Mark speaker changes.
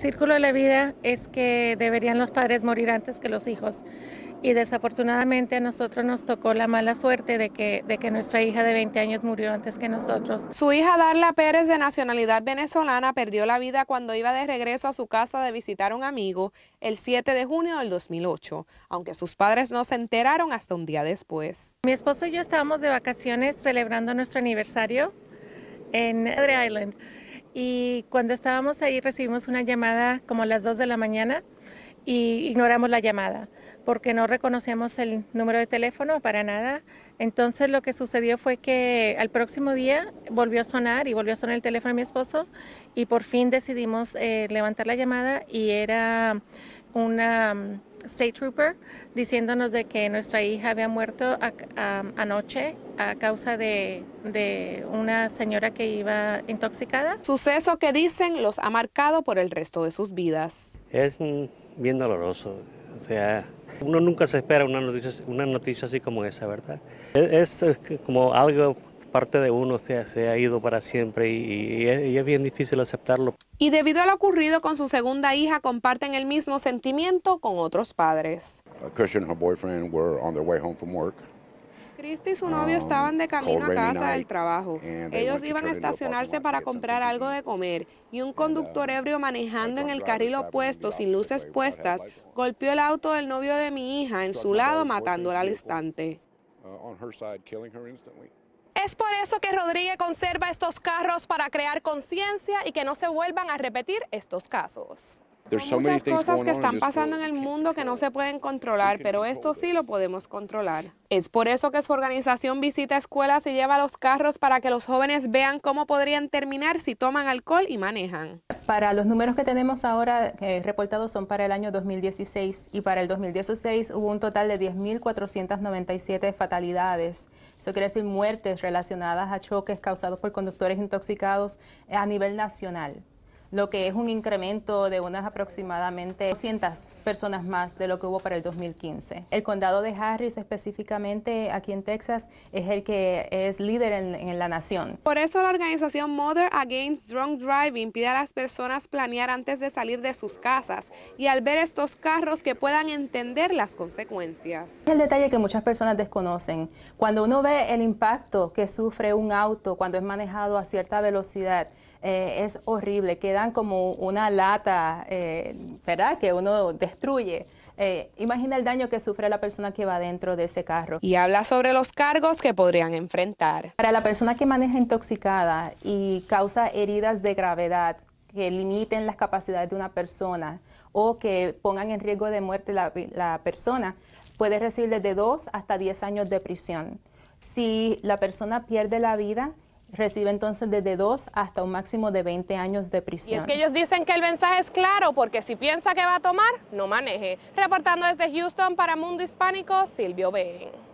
Speaker 1: círculo de la vida es que deberían los padres morir antes que los hijos. Y desafortunadamente a nosotros nos tocó la mala suerte de que, de que nuestra hija de 20 años murió antes que nosotros. Su hija Darla Pérez, de nacionalidad venezolana, perdió la vida cuando iba de regreso
Speaker 2: a su casa de visitar a un amigo el 7 de junio del 2008, aunque sus padres no
Speaker 1: se enteraron hasta un día
Speaker 2: después.
Speaker 1: Mi esposo y yo estábamos de vacaciones celebrando nuestro aniversario en Edre Island y cuando estábamos ahí recibimos una llamada como a las 2 de la mañana y ignoramos la llamada porque no reconocíamos el número de teléfono para nada. Entonces lo que sucedió fue que al próximo día volvió a sonar y volvió a sonar el teléfono de mi esposo y por fin decidimos eh, levantar la llamada y era una State Trooper diciéndonos de que nuestra hija había muerto anoche a causa de, de, una señora que iba intoxicada. Suceso que dicen los ha marcado por el resto
Speaker 2: de sus vidas. Es bien doloroso. O sea, uno nunca se espera una noticia, una noticia así como esa, ¿verdad? es eh, como algo parte de uno se, ha ido para siempre y, es, bien difícil aceptarlo. Y debido a lo ocurrido con su segunda hija, comparten el mismo sentimiento con otros padres. Uh, Christian y su novio um, estaban de camino a casa del trabajo. Ellos iban a estacionarse para comprar algo de comer y un uh, conductor ebrio manejando en el carril opuesto sin luces puestas golpeó el auto del novio de mi hija en su lado matándola al instante. Es por eso que Rodríguez conserva estos carros para crear conciencia y que no se vuelvan a repetir estos casos. Hay muchas cosas que están pasando en el mundo que no se pueden controlar, pero esto sí lo podemos controlar. Es por eso que su organización visita escuelas y lleva los carros para que los jóvenes vean cómo podrían terminar si toman alcohol y manejan.
Speaker 3: Para los números que tenemos ahora eh, reportados son para el año 2016 y para el 2016 hubo un total de 10.497 fatalidades. Eso quiere decir muertes relacionadas a choques causados por conductores intoxicados a nivel nacional lo que es un incremento de unas aproximadamente 200 personas más de lo que hubo para el 2015. El condado de Harris específicamente aquí en Texas es el que es líder en, la nación.
Speaker 2: Por eso la organización Mother Against Drunk Driving pide a las personas planear antes de salir de sus casas y al ver estos carros que puedan entender las consecuencias.
Speaker 3: el detalle que muchas personas desconocen. Cuando uno ve el impacto que sufre un auto cuando es manejado a cierta velocidad, eh, es horrible, quedan como una lata, eh, ¿verdad? Que uno destruye. Eh, imagina el daño que sufre la persona que va dentro de ese carro.
Speaker 2: Y habla sobre los cargos que podrían enfrentar.
Speaker 3: Para la persona que maneja intoxicada y causa heridas de gravedad que limiten las capacidades de una persona o que pongan en riesgo de muerte la, la persona, puede recibir desde 2 hasta 10 años de prisión. Si la persona pierde la vida, recibe entonces desde dos hasta un máximo de 20 años de prisión. Y es que
Speaker 2: ellos dicen que el mensaje es claro, porque si piensa que va a tomar, no maneje. Reportando desde Houston para Mundo Hispánico, Silvio Ben.